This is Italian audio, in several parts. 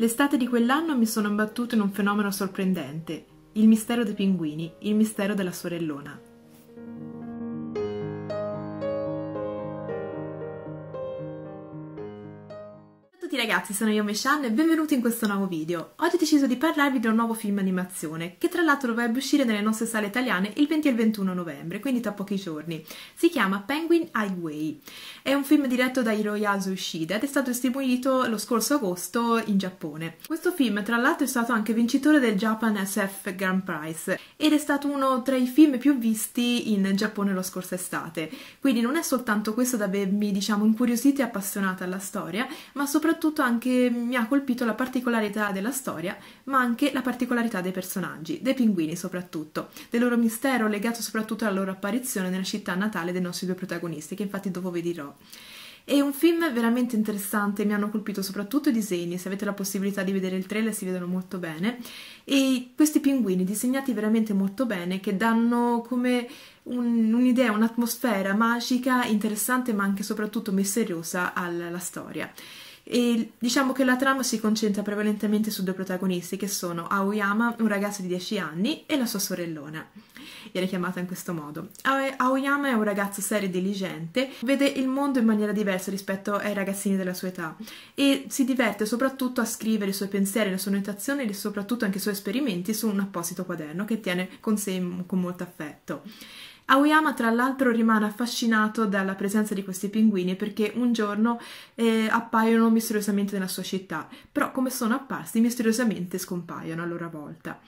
L'estate di quell'anno mi sono imbattuto in un fenomeno sorprendente, il mistero dei pinguini, il mistero della sorellona. tutti ragazzi, sono io Meshan e benvenuti in questo nuovo video. Oggi ho deciso di parlarvi di un nuovo film animazione, che tra l'altro dovrebbe uscire nelle nostre sale italiane il 20 e il 21 novembre, quindi tra pochi giorni. Si chiama Penguin Highway. È un film diretto da Hiroyasu Ushida ed è stato distribuito lo scorso agosto in Giappone. Questo film tra l'altro è stato anche vincitore del Japan SF Grand Prize ed è stato uno tra i film più visti in Giappone lo scorso estate. Quindi non è soltanto questo ad avermi, diciamo, incuriosita e appassionata alla storia, ma soprattutto soprattutto anche mi ha colpito la particolarità della storia, ma anche la particolarità dei personaggi, dei pinguini soprattutto, del loro mistero legato soprattutto alla loro apparizione nella città natale dei nostri due protagonisti, che infatti dopo vi dirò. È un film veramente interessante, mi hanno colpito soprattutto i disegni, se avete la possibilità di vedere il trailer si vedono molto bene, e questi pinguini disegnati veramente molto bene che danno come un'idea, un'atmosfera magica, interessante ma anche e soprattutto misteriosa alla storia. E diciamo che la trama si concentra prevalentemente su due protagonisti che sono Aoyama, un ragazzo di 10 anni, e la sua sorellona. Viene chiamata in questo modo. Aoyama è un ragazzo serio e diligente, vede il mondo in maniera diversa rispetto ai ragazzini della sua età e si diverte soprattutto a scrivere i suoi pensieri, le sue notazioni e soprattutto anche i suoi esperimenti su un apposito quaderno che tiene con sé con molto affetto. Aoyama tra l'altro rimane affascinato dalla presenza di questi pinguini perché un giorno eh, appaiono misteriosamente nella sua città, però come sono apparsi misteriosamente scompaiono a loro volta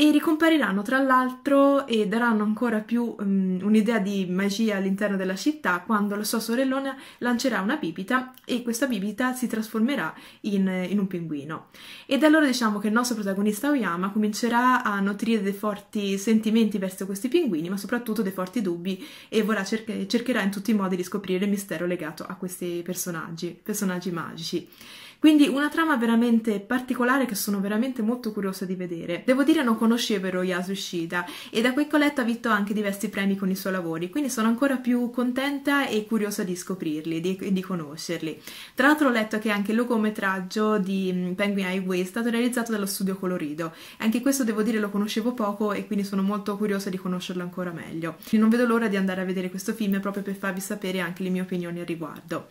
e ricompariranno tra l'altro e daranno ancora più um, un'idea di magia all'interno della città quando la sua sorellona lancerà una bibita e questa bibita si trasformerà in, in un pinguino. E da allora diciamo che il nostro protagonista Oyama comincerà a nutrire dei forti sentimenti verso questi pinguini, ma soprattutto dei forti dubbi e vorrà cercherà in tutti i modi di scoprire il mistero legato a questi personaggi, personaggi magici. Quindi una trama veramente particolare che sono veramente molto curiosa di vedere. Devo dire non conoscevo Hiroyasu e da quel colletto ha vinto anche diversi premi con i suoi lavori, quindi sono ancora più contenta e curiosa di scoprirli e di conoscerli. Tra l'altro ho letto che anche il logometraggio di mm, Penguin Highway è stato realizzato dallo studio Colorido. Anche questo devo dire lo conoscevo poco e quindi sono molto curiosa di conoscerlo ancora meglio. Non vedo l'ora di andare a vedere questo film proprio per farvi sapere anche le mie opinioni al riguardo.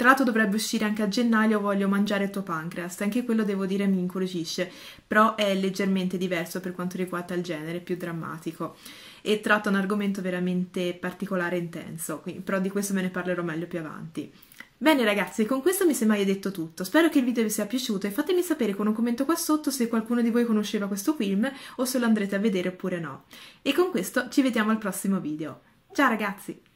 Tra l'altro dovrebbe uscire anche a gennaio Voglio mangiare il tuo pancreas, anche quello devo dire mi incuriosisce, però è leggermente diverso per quanto riguarda il genere, più drammatico e tratta un argomento veramente particolare e intenso, quindi, però di questo me ne parlerò meglio più avanti. Bene ragazzi, con questo mi sembra detto tutto, spero che il video vi sia piaciuto e fatemi sapere con un commento qua sotto se qualcuno di voi conosceva questo film o se lo andrete a vedere oppure no. E con questo ci vediamo al prossimo video. Ciao ragazzi!